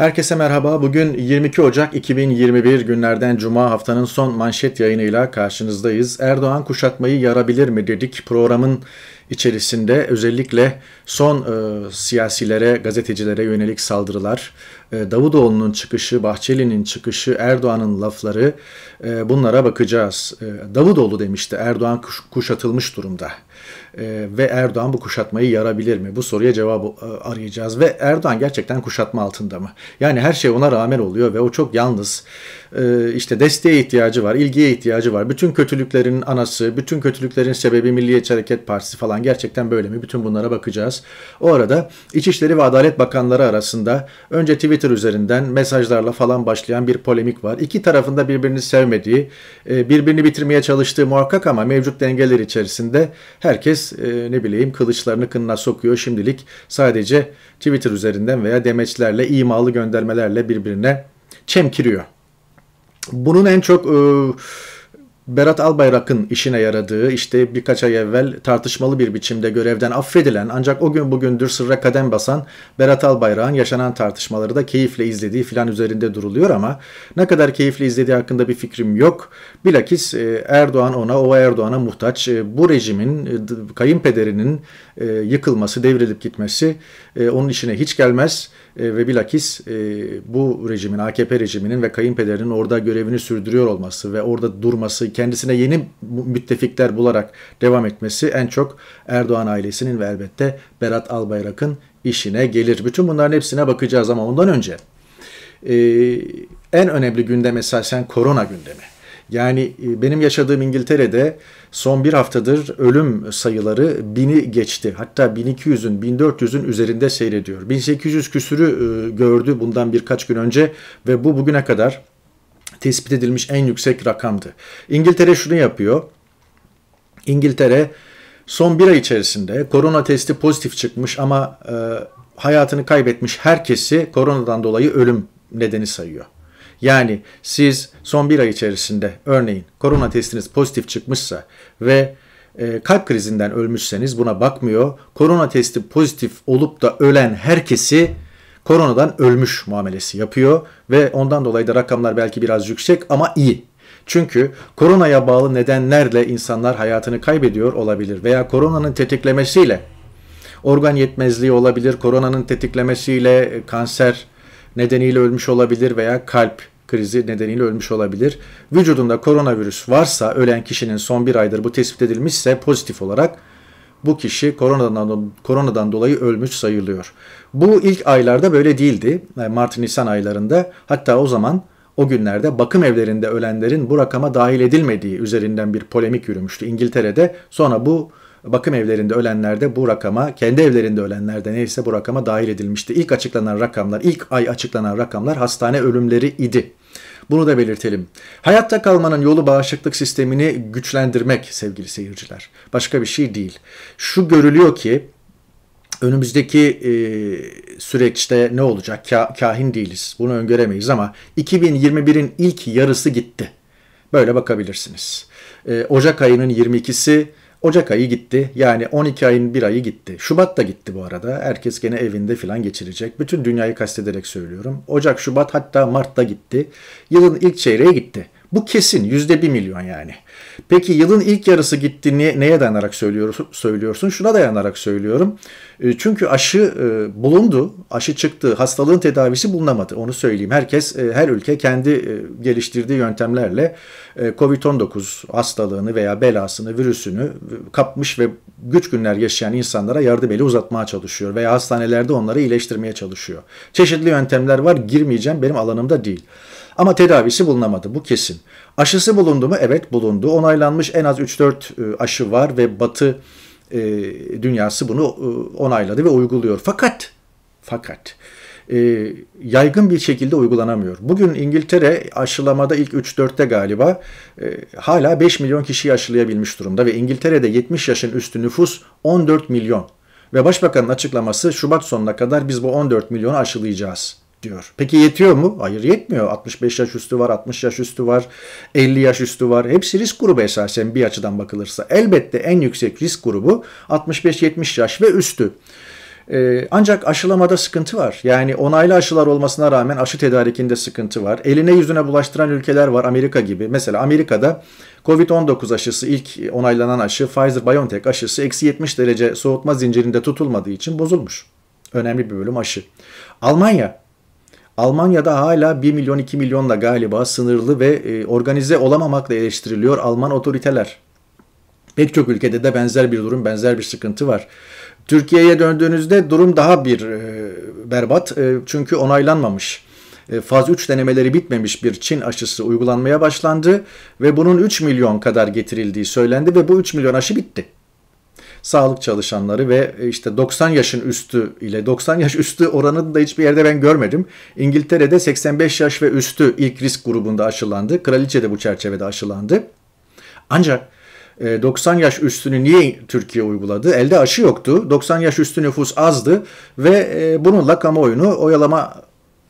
Herkese merhaba. Bugün 22 Ocak 2021 günlerden Cuma haftanın son manşet yayınıyla karşınızdayız. Erdoğan kuşatmayı yarabilir mi dedik. Programın içerisinde özellikle son e, siyasilere, gazetecilere yönelik saldırılar, e, Davutoğlu'nun çıkışı, Bahçeli'nin çıkışı, Erdoğan'ın lafları e, bunlara bakacağız. E, Davutoğlu demişti Erdoğan kuş, kuşatılmış durumda. Ee, ve Erdoğan bu kuşatmayı yarabilir mi? Bu soruya cevap e, arayacağız ve Erdoğan gerçekten kuşatma altında mı? Yani her şey ona rağmen oluyor ve o çok yalnız ee, işte desteğe ihtiyacı var, ilgiye ihtiyacı var. Bütün kötülüklerin anası, bütün kötülüklerin sebebi Milliyetçi Hareket Partisi falan gerçekten böyle mi? Bütün bunlara bakacağız. O arada İçişleri ve Adalet Bakanları arasında önce Twitter üzerinden mesajlarla falan başlayan bir polemik var. İki tarafında birbirini sevmediği, e, birbirini bitirmeye çalıştığı muhakkak ama mevcut dengeler içerisinde herkes e, ne bileyim kılıçlarını kınına sokuyor. Şimdilik sadece Twitter üzerinden veya demeçlerle, imalı göndermelerle birbirine çemkiriyor. Bunun en çok e, Berat Albayrak'ın işine yaradığı işte birkaç ay evvel tartışmalı bir biçimde görevden affedilen ancak o gün bugündür sırra kadem basan Berat Albayrak'ın yaşanan tartışmaları da keyifle izlediği filan üzerinde duruluyor ama ne kadar keyifle izlediği hakkında bir fikrim yok. Bilakis e, Erdoğan ona, o Erdoğan'a muhtaç. E, bu rejimin, e, kayınpederinin yıkılması, devrilip gitmesi onun işine hiç gelmez ve bilakis bu rejimin, AKP rejiminin ve kayınpederinin orada görevini sürdürüyor olması ve orada durması, kendisine yeni müttefikler bularak devam etmesi en çok Erdoğan ailesinin ve elbette Berat Albayrak'ın işine gelir. Bütün bunların hepsine bakacağız ama ondan önce en önemli gündem esasen korona gündemi. Yani e, benim yaşadığım İngiltere'de son bir haftadır ölüm sayıları bini geçti. Hatta 1200'ün, 1400'ün üzerinde seyrediyor. 1800 küsürü e, gördü bundan birkaç gün önce ve bu bugüne kadar tespit edilmiş en yüksek rakamdı. İngiltere şunu yapıyor. İngiltere son bir ay içerisinde korona testi pozitif çıkmış ama e, hayatını kaybetmiş herkesi koronadan dolayı ölüm nedeni sayıyor. Yani siz son bir ay içerisinde örneğin korona testiniz pozitif çıkmışsa ve e, kalp krizinden ölmüşseniz buna bakmıyor. Korona testi pozitif olup da ölen herkesi koronadan ölmüş muamelesi yapıyor ve ondan dolayı da rakamlar belki biraz yüksek ama iyi. Çünkü koronaya bağlı nedenlerle insanlar hayatını kaybediyor olabilir veya koronanın tetiklemesiyle organ yetmezliği olabilir, koronanın tetiklemesiyle e, kanser nedeniyle ölmüş olabilir veya kalp krizi nedeniyle ölmüş olabilir. Vücudunda koronavirüs varsa ölen kişinin son bir aydır bu tespit edilmişse pozitif olarak bu kişi koronadan, koronadan dolayı ölmüş sayılıyor. Bu ilk aylarda böyle değildi. E, Mart-Nisan aylarında hatta o zaman o günlerde bakım evlerinde ölenlerin bu rakama dahil edilmediği üzerinden bir polemik yürümüştü İngiltere'de. Sonra bu bakım evlerinde ölenlerde bu rakama, kendi evlerinde ölenlerde neyse bu rakama dahil edilmişti. İlk açıklanan rakamlar, ilk ay açıklanan rakamlar hastane ölümleri idi. Bunu da belirtelim. Hayatta kalmanın yolu bağışıklık sistemini güçlendirmek sevgili seyirciler. Başka bir şey değil. Şu görülüyor ki önümüzdeki e, süreçte ne olacak? Ka- kahin değiliz. Bunu öngöremeyiz ama 2021'in ilk yarısı gitti. Böyle bakabilirsiniz. E, Ocak ayının 22'si Ocak ayı gitti. Yani 12 ayın bir ayı gitti. Şubat da gitti bu arada. Herkes gene evinde filan geçirecek. Bütün dünyayı kastederek söylüyorum. Ocak, Şubat hatta Mart da gitti. Yılın ilk çeyreğe gitti. Bu kesin. Yüzde bir milyon yani. Peki yılın ilk yarısı gitti niye, neye dayanarak söylüyorsun? söylüyorsun? Şuna dayanarak söylüyorum. E, çünkü aşı e, bulundu, aşı çıktı, hastalığın tedavisi bulunamadı. Onu söyleyeyim. Herkes, e, her ülke kendi geliştirdiği yöntemlerle COVID-19 hastalığını veya belasını, virüsünü kapmış ve güç günler yaşayan insanlara yardım eli uzatmaya çalışıyor veya hastanelerde onları iyileştirmeye çalışıyor. Çeşitli yöntemler var, girmeyeceğim benim alanımda değil. Ama tedavisi bulunamadı, bu kesin. Aşısı bulundu mu? Evet bulundu. Onaylanmış en az 3-4 e, aşı var ve Batı e, dünyası bunu e, onayladı ve uyguluyor. Fakat fakat e, yaygın bir şekilde uygulanamıyor. Bugün İngiltere aşılamada ilk 3-4'te galiba e, hala 5 milyon kişiyi aşılayabilmiş durumda ve İngiltere'de 70 yaşın üstü nüfus 14 milyon. Ve başbakanın açıklaması Şubat sonuna kadar biz bu 14 milyonu aşılayacağız diyor. Peki yetiyor mu? Hayır yetmiyor. 65 yaş üstü var, 60 yaş üstü var, 50 yaş üstü var. Hepsi risk grubu esasen bir açıdan bakılırsa. Elbette en yüksek risk grubu 65-70 yaş ve üstü. Ee, ancak aşılamada sıkıntı var. Yani onaylı aşılar olmasına rağmen aşı tedarikinde sıkıntı var. Eline yüzüne bulaştıran ülkeler var Amerika gibi. Mesela Amerika'da Covid-19 aşısı ilk onaylanan aşı Pfizer-BioNTech aşısı eksi 70 derece soğutma zincirinde tutulmadığı için bozulmuş. Önemli bir bölüm aşı. Almanya Almanya'da hala 1 milyon 2 milyonla galiba sınırlı ve e, organize olamamakla eleştiriliyor Alman otoriteler. Pek çok ülkede de benzer bir durum, benzer bir sıkıntı var. Türkiye'ye döndüğünüzde durum daha bir e, berbat e, çünkü onaylanmamış. E, faz 3 denemeleri bitmemiş bir Çin aşısı uygulanmaya başlandı ve bunun 3 milyon kadar getirildiği söylendi ve bu 3 milyon aşı bitti sağlık çalışanları ve e, işte 90 yaşın üstü ile 90 yaş üstü oranını da hiçbir yerde ben görmedim. İngiltere'de 85 yaş ve üstü ilk risk grubunda aşılandı. Kraliçe de bu çerçevede aşılandı. Ancak 90 e, yaş üstünü niye Türkiye uyguladı? Elde aşı yoktu. 90 yaş üstü nüfus azdı ve e, bununla kamuoyunu oyalama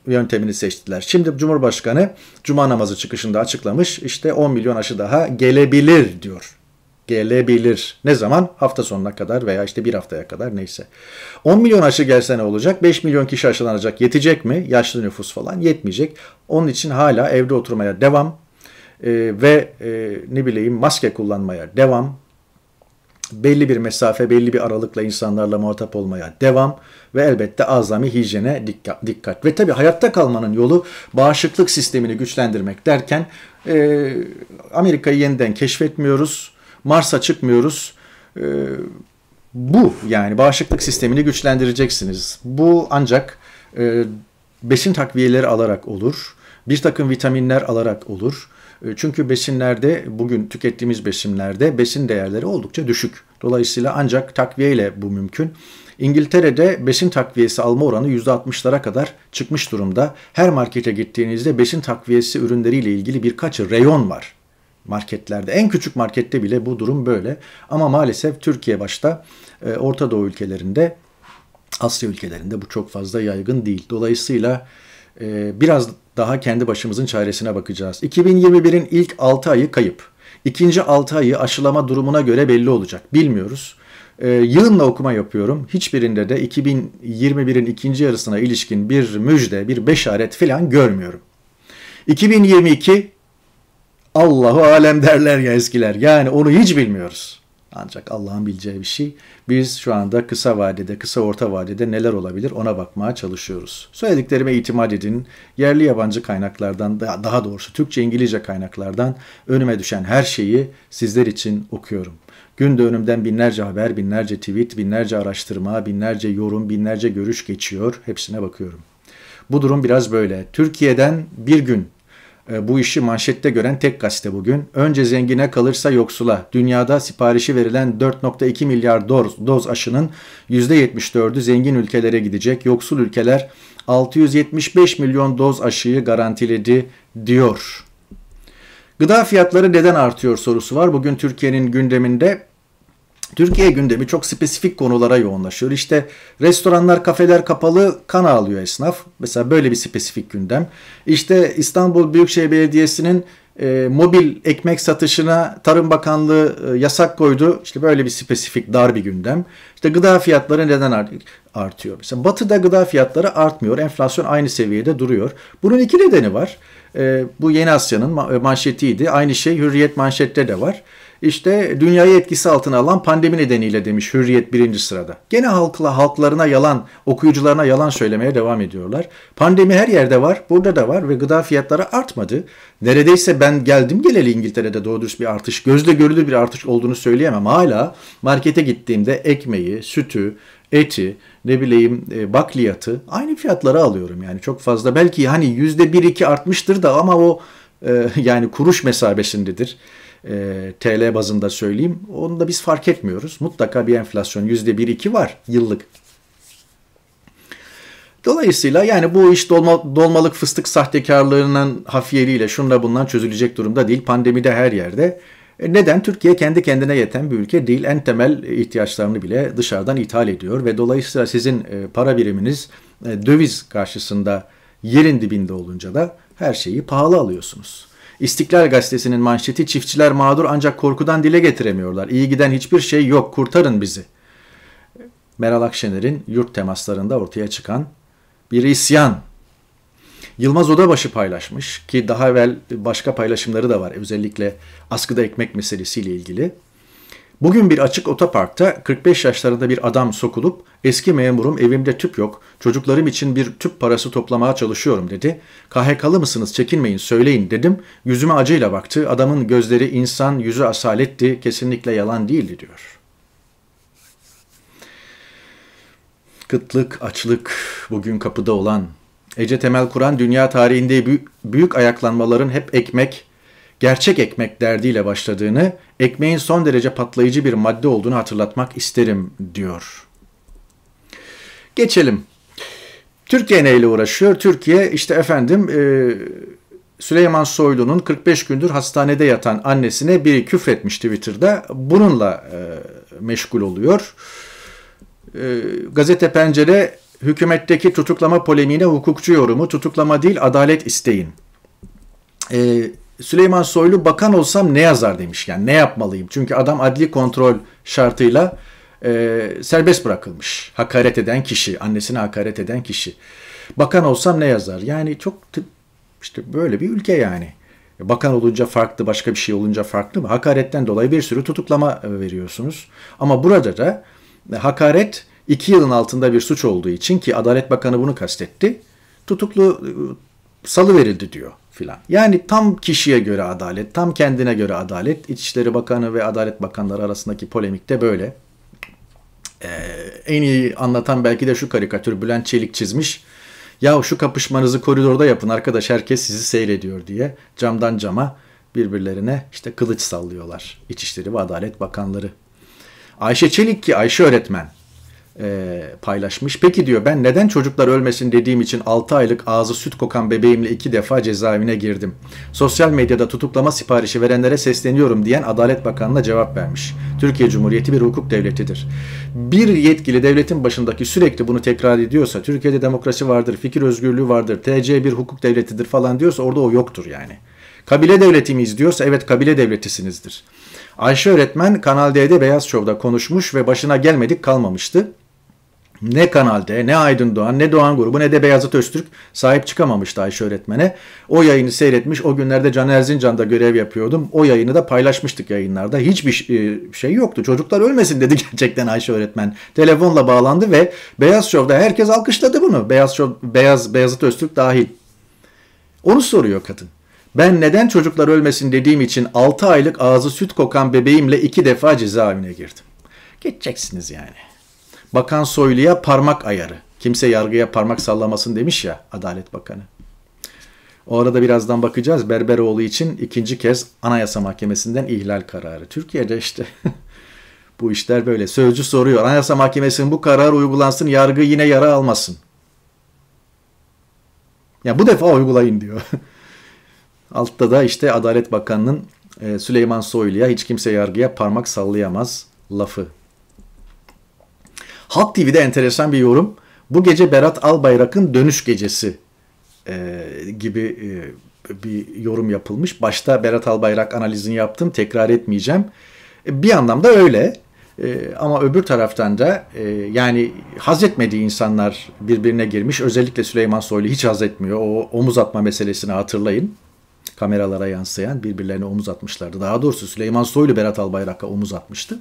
yöntemini seçtiler. Şimdi Cumhurbaşkanı Cuma namazı çıkışında açıklamış işte 10 milyon aşı daha gelebilir diyor gelebilir. Ne zaman? Hafta sonuna kadar veya işte bir haftaya kadar neyse. 10 milyon aşı gelse ne olacak? 5 milyon kişi aşılanacak. Yetecek mi? Yaşlı nüfus falan yetmeyecek. Onun için hala evde oturmaya devam e, ve e, ne bileyim maske kullanmaya devam. Belli bir mesafe, belli bir aralıkla insanlarla muhatap olmaya devam ve elbette azami hijyene dikkat. dikkat. Ve tabii hayatta kalmanın yolu bağışıklık sistemini güçlendirmek derken e, Amerika'yı yeniden keşfetmiyoruz Mars'a çıkmıyoruz. E, bu yani bağışıklık sistemini güçlendireceksiniz. Bu ancak e, besin takviyeleri alarak olur. Bir takım vitaminler alarak olur. E, çünkü besinlerde bugün tükettiğimiz besinlerde besin değerleri oldukça düşük. Dolayısıyla ancak takviye ile bu mümkün. İngiltere'de besin takviyesi alma oranı %60'lara kadar çıkmış durumda. Her markete gittiğinizde besin takviyesi ürünleriyle ilgili birkaç reyon var marketlerde. En küçük markette bile bu durum böyle. Ama maalesef Türkiye başta e, Orta Doğu ülkelerinde, Asya ülkelerinde bu çok fazla yaygın değil. Dolayısıyla e, biraz daha kendi başımızın çaresine bakacağız. 2021'in ilk 6 ayı kayıp. İkinci 6 ayı aşılama durumuna göre belli olacak. Bilmiyoruz. E, yığınla okuma yapıyorum. Hiçbirinde de 2021'in ikinci yarısına ilişkin bir müjde, bir beşaret filan görmüyorum. 2022 Allahu alem derler ya eskiler. Yani onu hiç bilmiyoruz. Ancak Allah'ın bileceği bir şey. Biz şu anda kısa vadede, kısa orta vadede neler olabilir ona bakmaya çalışıyoruz. Söylediklerime itimat edin. Yerli yabancı kaynaklardan, daha doğrusu Türkçe, İngilizce kaynaklardan önüme düşen her şeyi sizler için okuyorum. Günde önümden binlerce haber, binlerce tweet, binlerce araştırma, binlerce yorum, binlerce görüş geçiyor. Hepsine bakıyorum. Bu durum biraz böyle. Türkiye'den bir gün e, bu işi manşette gören tek gazete bugün. Önce zengine kalırsa yoksula. Dünyada siparişi verilen 4.2 milyar doz, doz aşının %74'ü zengin ülkelere gidecek. Yoksul ülkeler 675 milyon doz aşıyı garantiledi diyor. Gıda fiyatları neden artıyor sorusu var. Bugün Türkiye'nin gündeminde Türkiye gündemi çok spesifik konulara yoğunlaşıyor. İşte restoranlar, kafeler kapalı, kan ağlıyor esnaf. Mesela böyle bir spesifik gündem. İşte İstanbul Büyükşehir Belediyesi'nin e, mobil ekmek satışına Tarım Bakanlığı e, yasak koydu. İşte böyle bir spesifik dar bir gündem. İşte gıda fiyatları neden artıyor? Mesela Batı'da gıda fiyatları artmıyor. Enflasyon aynı seviyede duruyor. Bunun iki nedeni var. E, bu Yeni Asya'nın manşetiydi. Aynı şey Hürriyet manşette de var. İşte dünyayı etkisi altına alan pandemi nedeniyle demiş Hürriyet birinci sırada. Gene halkla halklarına yalan, okuyucularına yalan söylemeye devam ediyorlar. Pandemi her yerde var, burada da var ve gıda fiyatları artmadı. Neredeyse ben geldim geleli İngiltere'de doğru bir artış, gözle görülür bir artış olduğunu söyleyemem. Hala markete gittiğimde ekmeği, sütü, eti, ne bileyim e, bakliyatı aynı fiyatlara alıyorum yani çok fazla. Belki hani %1-2 artmıştır da ama o e, yani kuruş mesabesindedir e, ee, TL bazında söyleyeyim. Onu da biz fark etmiyoruz. Mutlaka bir enflasyon yüzde bir iki var yıllık. Dolayısıyla yani bu iş dolma, dolmalık fıstık sahtekarlarının hafiyeliğiyle şunla bundan çözülecek durumda değil. Pandemide her yerde. E, neden? Türkiye kendi kendine yeten bir ülke değil. En temel ihtiyaçlarını bile dışarıdan ithal ediyor ve dolayısıyla sizin e, para biriminiz e, döviz karşısında yerin dibinde olunca da her şeyi pahalı alıyorsunuz. İstiklal Gazetesi'nin manşeti çiftçiler mağdur ancak korkudan dile getiremiyorlar. İyi giden hiçbir şey yok kurtarın bizi. Meral Akşener'in yurt temaslarında ortaya çıkan bir isyan. Yılmaz Odabaşı paylaşmış ki daha evvel başka paylaşımları da var özellikle askıda ekmek meselesiyle ilgili. Bugün bir açık otoparkta 45 yaşlarında bir adam sokulup eski memurum evimde tüp yok, çocuklarım için bir tüp parası toplamaya çalışıyorum dedi. KHK'lı mısınız çekinmeyin söyleyin dedim. Yüzüme acıyla baktı. Adamın gözleri insan, yüzü asaletti. Kesinlikle yalan değildi diyor. Kıtlık, açlık bugün kapıda olan. Ece Temel Kur'an dünya tarihinde büyük ayaklanmaların hep ekmek, gerçek ekmek derdiyle başladığını, ekmeğin son derece patlayıcı bir madde olduğunu hatırlatmak isterim diyor. Geçelim. Türkiye neyle uğraşıyor? Türkiye işte efendim e, Süleyman Soylu'nun 45 gündür hastanede yatan annesine biri küfretmiş Twitter'da. Bununla e, meşgul oluyor. E, Gazete Pencere hükümetteki tutuklama polemiğine hukukçu yorumu tutuklama değil adalet isteyin. E, Süleyman Soylu bakan olsam ne yazar demiş yani ne yapmalıyım? Çünkü adam adli kontrol şartıyla e, serbest bırakılmış. Hakaret eden kişi, annesine hakaret eden kişi. Bakan olsam ne yazar? Yani çok işte böyle bir ülke yani. Bakan olunca farklı, başka bir şey olunca farklı mı? Hakaretten dolayı bir sürü tutuklama veriyorsunuz. Ama burada da hakaret iki yılın altında bir suç olduğu için ki Adalet Bakanı bunu kastetti. Tutuklu e, salı verildi diyor filan. Yani tam kişiye göre adalet, tam kendine göre adalet. İçişleri Bakanı ve Adalet Bakanları arasındaki polemik de böyle. Ee, en iyi anlatan belki de şu karikatür Bülent Çelik çizmiş. Ya şu kapışmanızı koridorda yapın arkadaş herkes sizi seyrediyor diye camdan cama birbirlerine işte kılıç sallıyorlar İçişleri ve Adalet Bakanları. Ayşe Çelik ki Ayşe öğretmen e, paylaşmış. Peki diyor ben neden çocuklar ölmesin dediğim için 6 aylık ağzı süt kokan bebeğimle 2 defa cezaevine girdim. Sosyal medyada tutuklama siparişi verenlere sesleniyorum diyen Adalet Bakanı'na cevap vermiş. Türkiye Cumhuriyeti bir hukuk devletidir. Bir yetkili devletin başındaki sürekli bunu tekrar ediyorsa Türkiye'de demokrasi vardır, fikir özgürlüğü vardır, TC bir hukuk devletidir falan diyorsa orada o yoktur yani. Kabile devleti miyiz diyorsa evet kabile devletisinizdir. Ayşe öğretmen Kanal D'de Beyaz Şov'da konuşmuş ve başına gelmedik kalmamıştı. Ne Kanal'de, ne Aydın Doğan, ne Doğan Grubu, ne de Beyazıt Öztürk sahip çıkamamıştı Ayşe öğretmene. O yayını seyretmiş, o günlerde Can Erzincan'da görev yapıyordum. O yayını da paylaşmıştık yayınlarda. Hiçbir e, şey yoktu. Çocuklar ölmesin dedi gerçekten Ayşe öğretmen. Telefonla bağlandı ve Beyaz Şov'da herkes alkışladı bunu. Beyaz Şov, Beyaz, Beyazıt Öztürk dahil. Onu soruyor kadın. Ben neden çocuklar ölmesin dediğim için 6 aylık ağzı süt kokan bebeğimle iki defa cezaevine girdim. Geçeceksiniz yani. Bakan Soylu'ya parmak ayarı. Kimse yargıya parmak sallamasın demiş ya Adalet Bakanı. O arada birazdan bakacağız. Berberoğlu için ikinci kez Anayasa Mahkemesi'nden ihlal kararı. Türkiye'de işte bu işler böyle. Sözcü soruyor. Anayasa Mahkemesi'nin bu kararı uygulansın, yargı yine yara almasın. Ya bu defa uygulayın diyor. Altta da işte Adalet Bakanı'nın e, Süleyman Soylu'ya hiç kimse yargıya parmak sallayamaz lafı Halk TV'de enteresan bir yorum. Bu gece Berat Albayrak'ın dönüş gecesi e, gibi e, bir yorum yapılmış. Başta Berat Albayrak analizini yaptım. Tekrar etmeyeceğim. E, bir anlamda öyle. E, ama öbür taraftan da e, yani haz insanlar birbirine girmiş. Özellikle Süleyman Soylu hiç haz O omuz atma meselesini hatırlayın. Kameralara yansıyan birbirlerine omuz atmışlardı. Daha doğrusu Süleyman Soylu Berat Albayrak'a omuz atmıştı.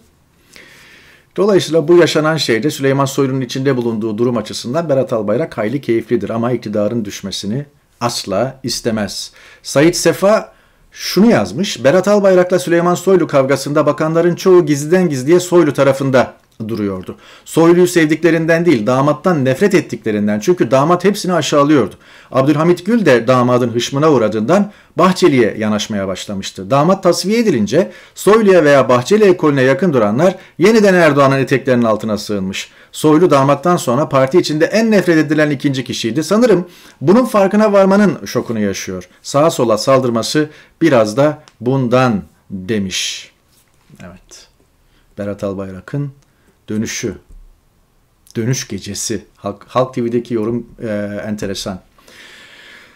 Dolayısıyla bu yaşanan şeyde Süleyman Soylu'nun içinde bulunduğu durum açısından Berat Albayrak hayli keyiflidir ama iktidarın düşmesini asla istemez. Sait Sefa şunu yazmış. Berat Albayrak'la Süleyman Soylu kavgasında bakanların çoğu gizliden gizliye Soylu tarafında duruyordu. Soylu'yu sevdiklerinden değil damattan nefret ettiklerinden çünkü damat hepsini aşağılıyordu. Abdülhamit Gül de damadın hışmına uğradığından Bahçeli'ye yanaşmaya başlamıştı. Damat tasfiye edilince Soylu'ya veya Bahçeli ekolüne yakın duranlar yeniden Erdoğan'ın eteklerinin altına sığınmış. Soylu damattan sonra parti içinde en nefret edilen ikinci kişiydi. Sanırım bunun farkına varmanın şokunu yaşıyor. Sağa sola saldırması biraz da bundan demiş. Evet. Berat Albayrak'ın dönüşü, dönüş gecesi. Halk, Halk TV'deki yorum e, enteresan.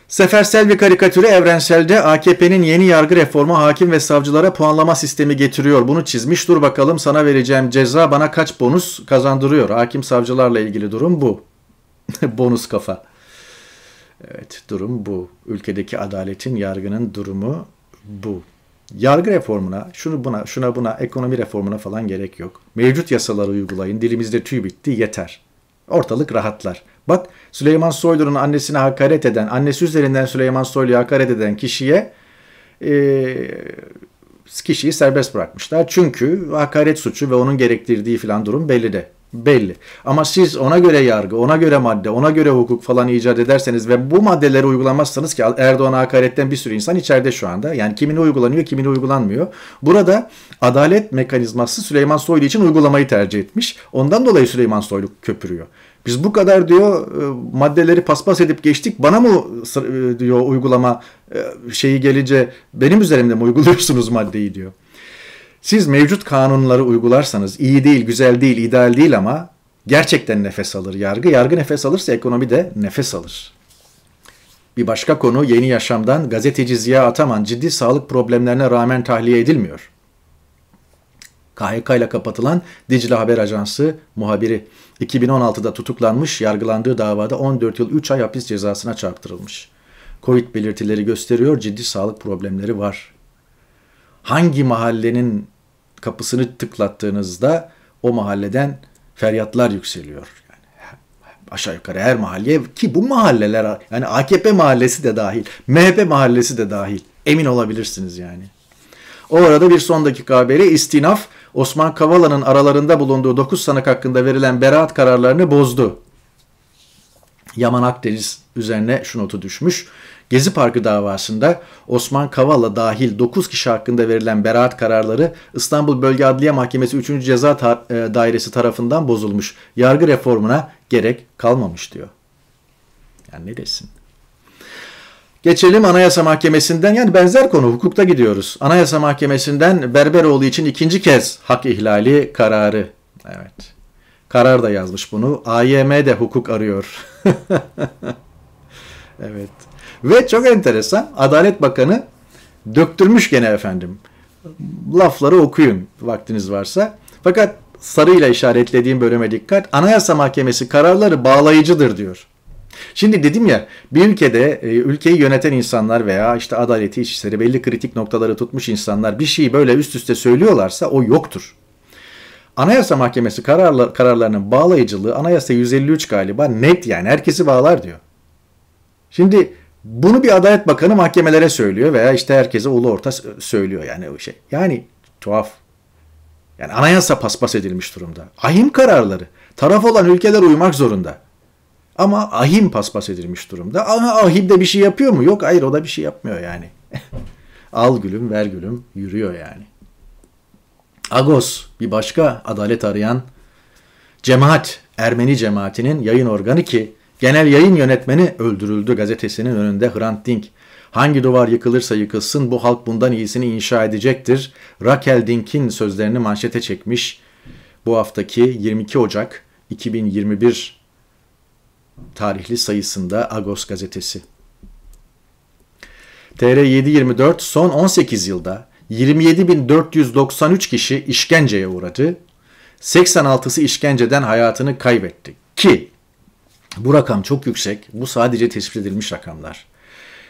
Sefer bir karikatürü evrenselde AKP'nin yeni yargı reformu hakim ve savcılara puanlama sistemi getiriyor. Bunu çizmiş dur bakalım sana vereceğim ceza bana kaç bonus kazandırıyor. Hakim savcılarla ilgili durum bu. bonus kafa. Evet durum bu. Ülkedeki adaletin yargının durumu bu. Yargı reformuna, şunu buna, şuna buna, ekonomi reformuna falan gerek yok. Mevcut yasaları uygulayın. Dilimizde tüy bitti yeter. Ortalık rahatlar. Bak Süleyman Soylu'nun annesine hakaret eden, annesi üzerinden Süleyman Soylu'ya hakaret eden kişiye e, kişiyi serbest bırakmışlar. Çünkü hakaret suçu ve onun gerektirdiği filan durum belli de belli. Ama siz ona göre yargı, ona göre madde, ona göre hukuk falan icat ederseniz ve bu maddeleri uygulamazsanız ki Erdoğan'a hakaretten bir sürü insan içeride şu anda. Yani kimini uygulanıyor, kimini uygulanmıyor. Burada adalet mekanizması Süleyman Soylu için uygulamayı tercih etmiş. Ondan dolayı Süleyman Soylu köpürüyor. Biz bu kadar diyor e, maddeleri paspas edip geçtik. Bana mı e, diyor uygulama e, şeyi gelince benim üzerimde mi uyguluyorsunuz maddeyi diyor. Siz mevcut kanunları uygularsanız iyi değil, güzel değil, ideal değil ama gerçekten nefes alır yargı. Yargı nefes alırsa ekonomi de nefes alır. Bir başka konu yeni yaşamdan gazeteci Ziya Ataman ciddi sağlık problemlerine rağmen tahliye edilmiyor. KHK ile kapatılan Dicle Haber Ajansı muhabiri 2016'da tutuklanmış, yargılandığı davada 14 yıl 3 ay hapis cezasına çarptırılmış. Covid belirtileri gösteriyor, ciddi sağlık problemleri var. Hangi mahallenin kapısını tıklattığınızda o mahalleden feryatlar yükseliyor. Yani aşağı yukarı her mahalleye ki bu mahalleler yani AKP mahallesi de dahil, MHP mahallesi de dahil. Emin olabilirsiniz yani. O arada bir son dakika haberi istinaf Osman Kavala'nın aralarında bulunduğu 9 sanık hakkında verilen beraat kararlarını bozdu. Yaman Akdeniz üzerine şu notu düşmüş. Gezi Parkı davasında Osman Kavala dahil 9 kişi hakkında verilen beraat kararları İstanbul Bölge Adliye Mahkemesi 3. Ceza e, Dairesi tarafından bozulmuş. Yargı reformuna gerek kalmamış diyor. Yani ne desin? Geçelim Anayasa Mahkemesi'nden yani benzer konu hukukta gidiyoruz. Anayasa Mahkemesi'nden Berberoğlu için ikinci kez hak ihlali kararı. Evet. Karar da yazmış bunu. AYM de hukuk arıyor. evet. Ve çok enteresan Adalet Bakanı döktürmüş gene efendim. Lafları okuyun vaktiniz varsa. Fakat sarıyla işaretlediğim bölüme dikkat. Anayasa Mahkemesi kararları bağlayıcıdır diyor. Şimdi dedim ya bir ülkede e, ülkeyi yöneten insanlar veya işte adaleti işleri belli kritik noktaları tutmuş insanlar bir şeyi böyle üst üste söylüyorlarsa o yoktur. Anayasa Mahkemesi kararlar, kararlarının bağlayıcılığı anayasa 153 galiba net yani herkesi bağlar diyor. Şimdi bunu bir Adalet Bakanı mahkemelere söylüyor veya işte herkese ulu orta söylüyor yani o şey. Yani tuhaf. Yani anayasa paspas edilmiş durumda. Ahim kararları. Taraf olan ülkeler uymak zorunda. Ama ahim paspas edilmiş durumda. Ama ahim de bir şey yapıyor mu? Yok hayır o da bir şey yapmıyor yani. Al gülüm ver gülüm yürüyor yani. Agos bir başka adalet arayan cemaat Ermeni cemaatinin yayın organı ki Genel yayın yönetmeni öldürüldü gazetesinin önünde Hrant Dink. Hangi duvar yıkılırsa yıkılsın bu halk bundan iyisini inşa edecektir. Raquel Dink'in sözlerini manşete çekmiş. Bu haftaki 22 Ocak 2021 tarihli sayısında Agos gazetesi. TR724 son 18 yılda 27.493 kişi işkenceye uğradı. 86'sı işkenceden hayatını kaybetti. Ki bu rakam çok yüksek. Bu sadece tespit edilmiş rakamlar.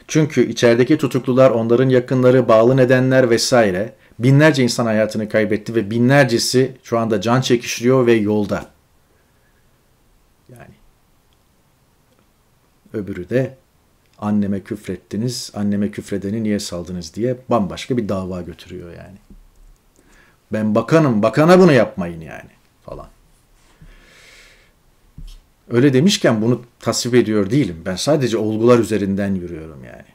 Çünkü içerideki tutuklular, onların yakınları, bağlı nedenler vesaire binlerce insan hayatını kaybetti ve binlercesi şu anda can çekişiyor ve yolda. Yani öbürü de anneme küfrettiniz, anneme küfredeni niye saldınız diye bambaşka bir dava götürüyor yani. Ben bakanım, bakana bunu yapmayın yani falan. Öyle demişken bunu tasvip ediyor değilim. Ben sadece olgular üzerinden yürüyorum yani.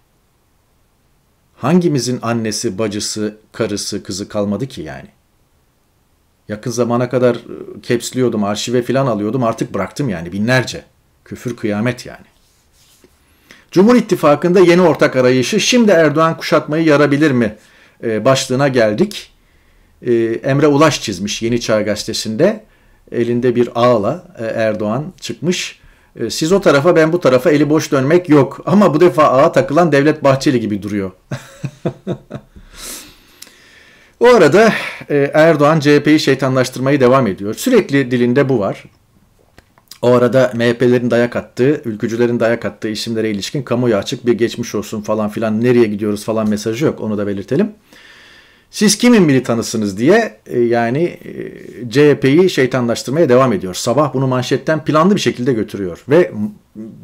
Hangimizin annesi, bacısı, karısı, kızı kalmadı ki yani? Yakın zamana kadar e, kepsliyordum, arşive filan alıyordum. Artık bıraktım yani binlerce. Küfür kıyamet yani. Cumhur İttifakı'nda yeni ortak arayışı şimdi Erdoğan kuşatmayı yarabilir mi e, başlığına geldik. E, Emre Ulaş çizmiş Yeni Çağ Gazetesi'nde elinde bir ağla e, Erdoğan çıkmış. E, siz o tarafa ben bu tarafa eli boş dönmek yok. Ama bu defa ağa takılan Devlet Bahçeli gibi duruyor. o arada e, Erdoğan CHP'yi şeytanlaştırmayı devam ediyor. Sürekli dilinde bu var. O arada MHP'lerin dayak attığı, ülkücülerin dayak attığı isimlere ilişkin kamuoyu açık bir geçmiş olsun falan filan nereye gidiyoruz falan mesajı yok onu da belirtelim siz kimin militanısınız diye e, yani e, CHP'yi şeytanlaştırmaya devam ediyor. Sabah bunu manşetten planlı bir şekilde götürüyor ve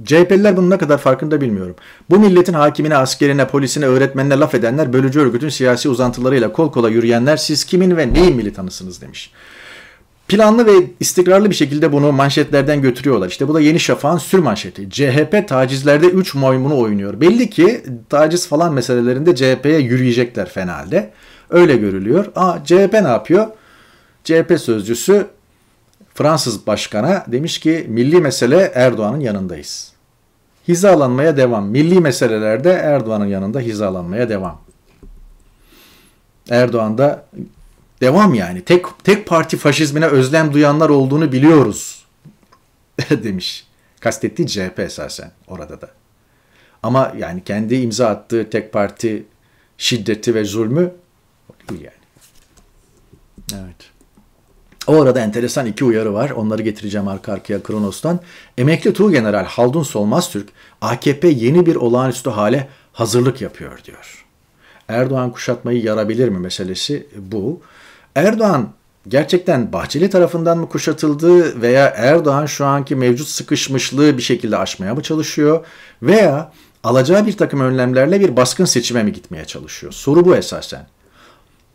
CHP'liler bunun ne kadar farkında bilmiyorum. Bu milletin hakimine, askerine, polisine, öğretmenine laf edenler, bölücü örgütün siyasi uzantılarıyla kol kola yürüyenler siz kimin ve neyin militanısınız demiş. Planlı ve istikrarlı bir şekilde bunu manşetlerden götürüyorlar. İşte bu da Yeni Şafak'ın sür manşeti. CHP tacizlerde 3 maymunu oynuyor. Belli ki taciz falan meselelerinde CHP'ye yürüyecekler fena halde. Öyle görülüyor. Aa, CHP ne yapıyor? CHP sözcüsü Fransız başkana demiş ki milli mesele Erdoğan'ın yanındayız. Hizalanmaya devam. Milli meselelerde Erdoğan'ın yanında hizalanmaya devam. Erdoğan da devam yani. Tek tek parti faşizmine özlem duyanlar olduğunu biliyoruz demiş. Kastettiği CHP esasen orada da. Ama yani kendi imza attığı tek parti şiddeti ve zulmü o değil yani. Evet. O arada enteresan iki uyarı var. Onları getireceğim arka arkaya Kronos'tan. Emekli Tuğ General Haldun Solmaz Türk, AKP yeni bir olağanüstü hale hazırlık yapıyor diyor. Erdoğan kuşatmayı yarabilir mi meselesi bu. Erdoğan gerçekten Bahçeli tarafından mı kuşatıldı veya Erdoğan şu anki mevcut sıkışmışlığı bir şekilde aşmaya mı çalışıyor veya alacağı bir takım önlemlerle bir baskın seçime mi gitmeye çalışıyor? Soru bu esasen.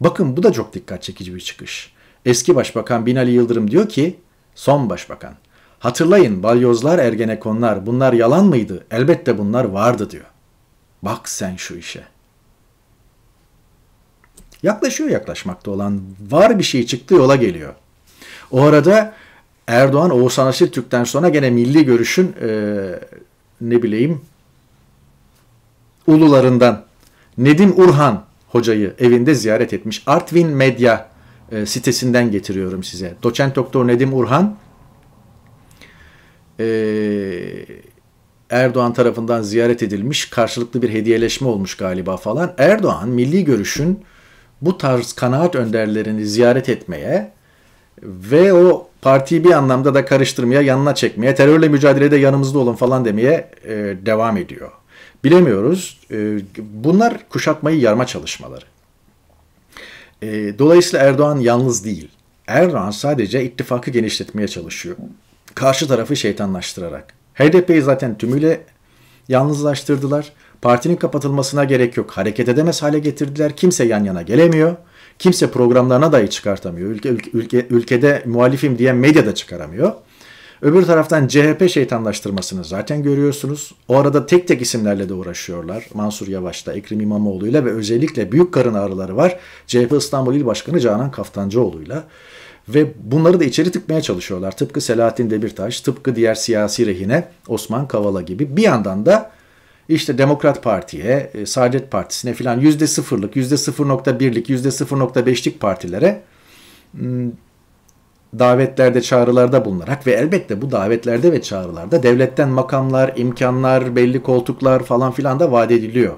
Bakın bu da çok dikkat çekici bir çıkış. Eski Başbakan Binali Yıldırım diyor ki, son başbakan. Hatırlayın balyozlar, ergenekonlar bunlar yalan mıydı? Elbette bunlar vardı diyor. Bak sen şu işe. Yaklaşıyor yaklaşmakta olan var bir şey çıktı yola geliyor. O arada Erdoğan Oğuzhan Asiltürk'ten sonra gene milli görüşün e, ne bileyim ulularından Nedim Urhan hocayı evinde ziyaret etmiş. Artvin Medya e, sitesinden getiriyorum size. Doçent Doktor Nedim Urhan e, Erdoğan tarafından ziyaret edilmiş. Karşılıklı bir hediyeleşme olmuş galiba falan. Erdoğan milli görüşün bu tarz kanaat önderlerini ziyaret etmeye ve o partiyi bir anlamda da karıştırmaya, yanına çekmeye, terörle mücadelede yanımızda olun falan demeye e, devam ediyor. Bilemiyoruz. Ee, bunlar kuşatmayı yarma çalışmaları. Ee, dolayısıyla Erdoğan yalnız değil. Erdoğan sadece ittifakı genişletmeye çalışıyor. Karşı tarafı şeytanlaştırarak. HDP'yi zaten tümüyle yalnızlaştırdılar. Partinin kapatılmasına gerek yok. Hareket edemez hale getirdiler. Kimse yan yana gelemiyor. Kimse programlarına dahi çıkartamıyor. Ülke, ülke, ülkede muhalifim diyen medya da çıkaramıyor. Öbür taraftan CHP şeytanlaştırmasını zaten görüyorsunuz. O arada tek tek isimlerle de uğraşıyorlar. Mansur Yavaş'la, Ekrem İmamoğlu'yla ve özellikle büyük karın ağrıları var. CHP İstanbul İl Başkanı Canan Kaftancıoğlu'yla. Ve bunları da içeri tıkmaya çalışıyorlar. Tıpkı Selahattin Demirtaş, tıpkı diğer siyasi rehine Osman Kavala gibi. Bir yandan da işte Demokrat Parti'ye, e, Saadet Partisi'ne filan %0'lık, %0.1'lik, %0.5'lik partilere hmm, davetlerde, çağrılarda bulunarak ve elbette bu davetlerde ve çağrılarda devletten makamlar, imkanlar, belli koltuklar falan filan da vaat ediliyor.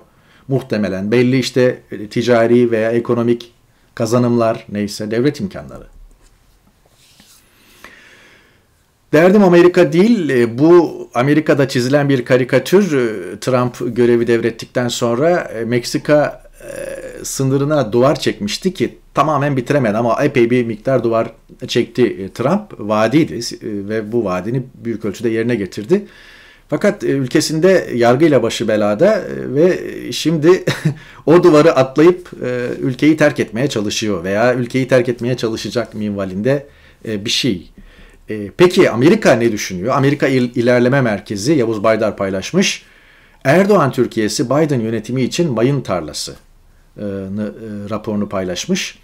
Muhtemelen belli işte e, ticari veya ekonomik kazanımlar neyse devlet imkanları. Derdim Amerika değil, e, bu Amerika'da çizilen bir karikatür e, Trump görevi devrettikten sonra Meksika sınırına duvar çekmişti ki tamamen bitiremedi ama epey bir miktar duvar çekti e, Trump. Vadiydi e, ve bu vadini büyük ölçüde yerine getirdi. Fakat e, ülkesinde yargıyla başı belada ve şimdi o duvarı atlayıp ülkeyi terk etmeye çalışıyor veya ülkeyi terk etmeye çalışacak minvalinde bir şey. Peki Amerika ne düşünüyor? Amerika İlerleme Merkezi Yavuz Baydar paylaşmış. Erdoğan Türkiye'si Biden yönetimi için mayın tarlası. E, e, raporunu paylaşmış.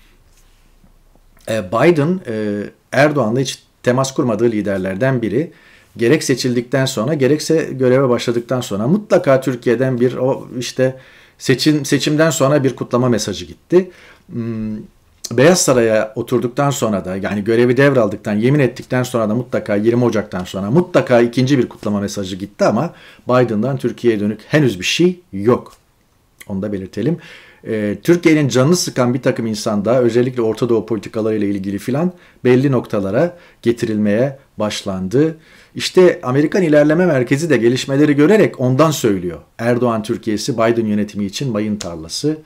E, Biden e, Erdoğan'la hiç temas kurmadığı liderlerden biri. Gerek seçildikten sonra gerekse göreve başladıktan sonra mutlaka Türkiye'den bir o işte seçim seçimden sonra bir kutlama mesajı gitti. Hmm, Beyaz Saray'a oturduktan sonra da yani görevi devraldıktan, yemin ettikten sonra da mutlaka 20 Ocak'tan sonra mutlaka ikinci bir kutlama mesajı gitti ama Biden'dan Türkiye'ye dönük henüz bir şey yok. Onu da belirtelim. Ee, Türkiye'nin canını sıkan bir takım insan da özellikle Orta Doğu politikalarıyla ilgili filan belli noktalara getirilmeye başlandı. İşte Amerikan İlerleme Merkezi de gelişmeleri görerek ondan söylüyor. Erdoğan Türkiye'si Biden yönetimi için mayın tarlası.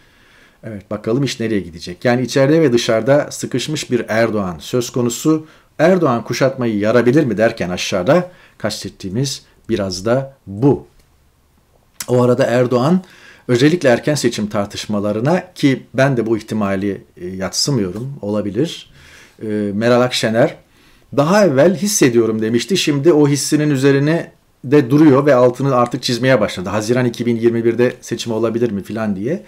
Evet bakalım iş nereye gidecek. Yani içeride ve dışarıda sıkışmış bir Erdoğan söz konusu. Erdoğan kuşatmayı yarabilir mi derken aşağıda kastettiğimiz biraz da bu. O arada Erdoğan özellikle erken seçim tartışmalarına ki ben de bu ihtimali e, yatsımıyorum olabilir. E, Meral Akşener daha evvel hissediyorum demişti. Şimdi o hissinin üzerine de duruyor ve altını artık çizmeye başladı. Haziran 2021'de seçim olabilir mi filan diye.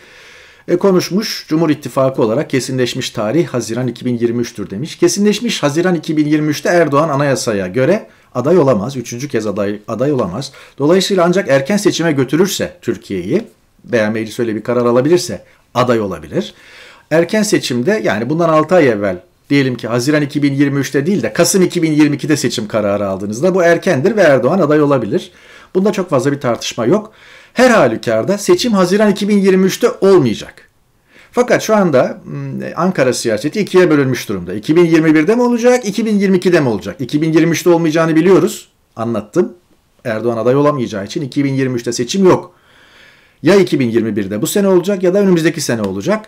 E, konuşmuş Cumhur İttifakı olarak kesinleşmiş tarih Haziran 2023'tür demiş. Kesinleşmiş Haziran 2023'te Erdoğan anayasaya göre aday olamaz. Üçüncü kez aday, aday olamaz. Dolayısıyla ancak erken seçime götürürse Türkiye'yi veya meclis öyle bir karar alabilirse aday olabilir. Erken seçimde yani bundan 6 ay evvel diyelim ki Haziran 2023'te değil de Kasım 2022'de seçim kararı aldığınızda bu erkendir ve Erdoğan aday olabilir. Bunda çok fazla bir tartışma yok. Her halükarda seçim Haziran 2023'te olmayacak. Fakat şu anda hmm, Ankara siyaseti ikiye bölünmüş durumda. 2021'de mi olacak, 2022'de mi olacak? 2023'te olmayacağını biliyoruz. Anlattım. Erdoğan aday olamayacağı için 2023'te seçim yok. Ya 2021'de bu sene olacak ya da önümüzdeki sene olacak.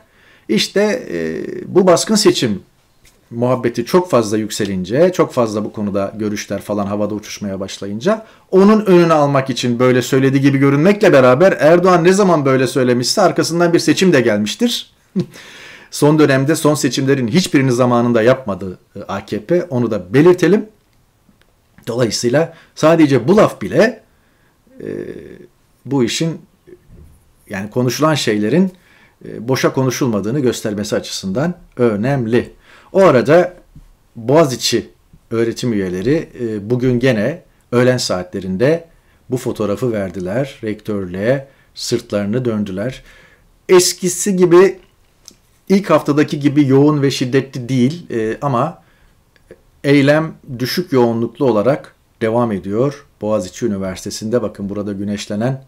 İşte e, bu baskın seçim muhabbeti çok fazla yükselince, çok fazla bu konuda görüşler falan havada uçuşmaya başlayınca onun önünü almak için böyle söylediği gibi görünmekle beraber Erdoğan ne zaman böyle söylemişse arkasından bir seçim de gelmiştir. son dönemde son seçimlerin hiçbirini zamanında yapmadı e, AKP. Onu da belirtelim. Dolayısıyla sadece bu laf bile e, bu işin yani konuşulan şeylerin e, boşa konuşulmadığını göstermesi açısından önemli. O arada Boğaziçi öğretim üyeleri e, bugün gene öğlen saatlerinde bu fotoğrafı verdiler. Rektörlüğe sırtlarını döndüler. Eskisi gibi ilk haftadaki gibi yoğun ve şiddetli değil e, ama eylem düşük yoğunluklu olarak devam ediyor. Boğaziçi Üniversitesi'nde bakın burada güneşlenen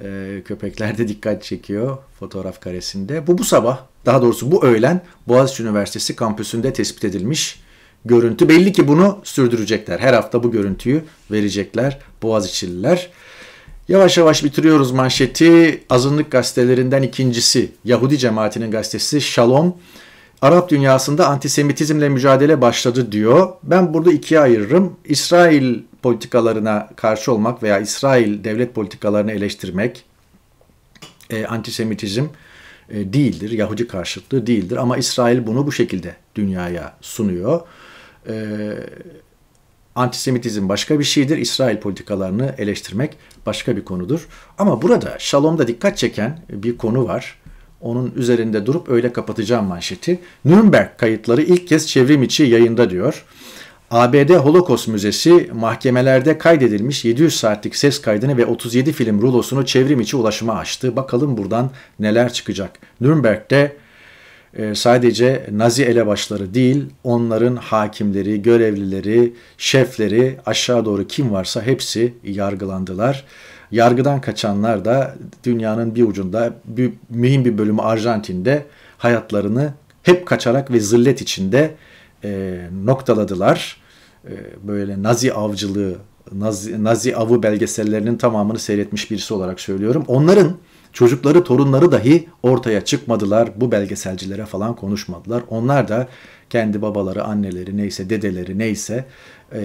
e, köpekler de dikkat çekiyor fotoğraf karesinde. Bu bu sabah, daha doğrusu bu öğlen Boğaziçi Üniversitesi kampüsünde tespit edilmiş görüntü. Belli ki bunu sürdürecekler. Her hafta bu görüntüyü verecekler Boğaziçi'liler. Yavaş yavaş bitiriyoruz manşeti. Azınlık gazetelerinden ikincisi Yahudi cemaatinin gazetesi Shalom. Arap dünyasında antisemitizmle mücadele başladı diyor. Ben burada ikiye ayırırım. İsrail politikalarına karşı olmak veya İsrail devlet politikalarını eleştirmek e, antisemitizm e, değildir. Yahudi karşıtlığı değildir. Ama İsrail bunu bu şekilde dünyaya sunuyor. E, antisemitizm başka bir şeydir. İsrail politikalarını eleştirmek başka bir konudur. Ama burada Şalom'da dikkat çeken bir konu var. Onun üzerinde durup öyle kapatacağım manşeti. Nürnberg kayıtları ilk kez çevrim içi yayında diyor. ABD Holocaust Müzesi mahkemelerde kaydedilmiş 700 saatlik ses kaydını ve 37 film rulosunu çevrim içi ulaşıma açtı. Bakalım buradan neler çıkacak. Nürnberg'de e, sadece Nazi elebaşları değil, onların hakimleri, görevlileri, şefleri, aşağı doğru kim varsa hepsi yargılandılar. Yargıdan kaçanlar da dünyanın bir ucunda, bir, mühim bir bölümü Arjantin'de hayatlarını hep kaçarak ve zillet içinde e, noktaladılar. Ee, böyle Nazi avcılığı, Nazi, Nazi avı belgesellerinin tamamını seyretmiş birisi olarak söylüyorum. Onların çocukları, torunları dahi ortaya çıkmadılar. Bu belgeselcilere falan konuşmadılar. Onlar da kendi babaları, anneleri, neyse dedeleri, neyse e,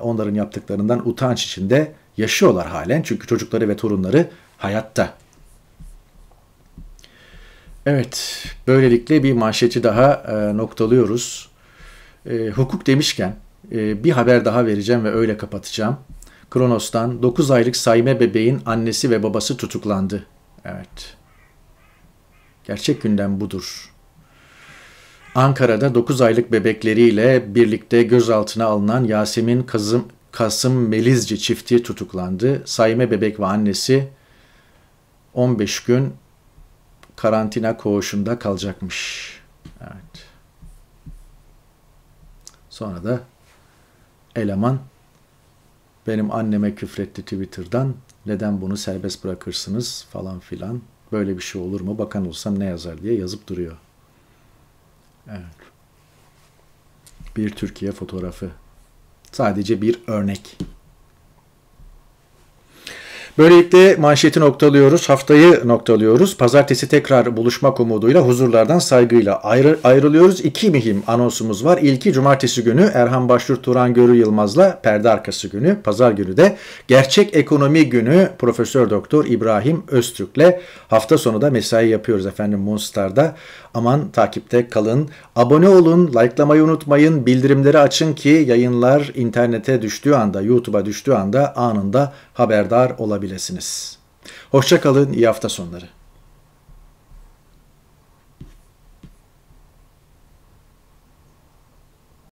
onların yaptıklarından utanç içinde yaşıyorlar halen. Çünkü çocukları ve torunları hayatta. Evet, böylelikle bir manşeti daha e, noktalıyoruz. E, hukuk demişken ee, bir haber daha vereceğim ve öyle kapatacağım. Kronos'tan 9 aylık Sayme bebeğin annesi ve babası tutuklandı. Evet. Gerçek gündem budur. Ankara'da 9 aylık bebekleriyle birlikte gözaltına alınan Yasemin Kazım, Kasım Melizci çifti tutuklandı. Sayme bebek ve annesi 15 gün karantina koğuşunda kalacakmış. Evet. Sonra da eleman benim anneme küfretti Twitter'dan neden bunu serbest bırakırsınız falan filan böyle bir şey olur mu bakan olsam ne yazar diye yazıp duruyor. Evet. Bir Türkiye fotoğrafı. Sadece bir örnek. Böylelikle manşeti noktalıyoruz, haftayı noktalıyoruz. Pazartesi tekrar buluşmak umuduyla huzurlardan saygıyla ayrı, ayrılıyoruz. İki mühim anonsumuz var. İlki cumartesi günü Erhan Baştur Turan Görü Yılmaz'la perde arkası günü, pazar günü de gerçek ekonomi günü Profesör Doktor İbrahim Öztürk'le hafta sonu da mesai yapıyoruz efendim Moonstar'da. Aman takipte kalın, abone olun, likelamayı unutmayın, bildirimleri açın ki yayınlar internete düştüğü anda, YouTube'a düştüğü anda anında haberdar olabilirsiniz. Hoşçakalın, iyi hafta sonları.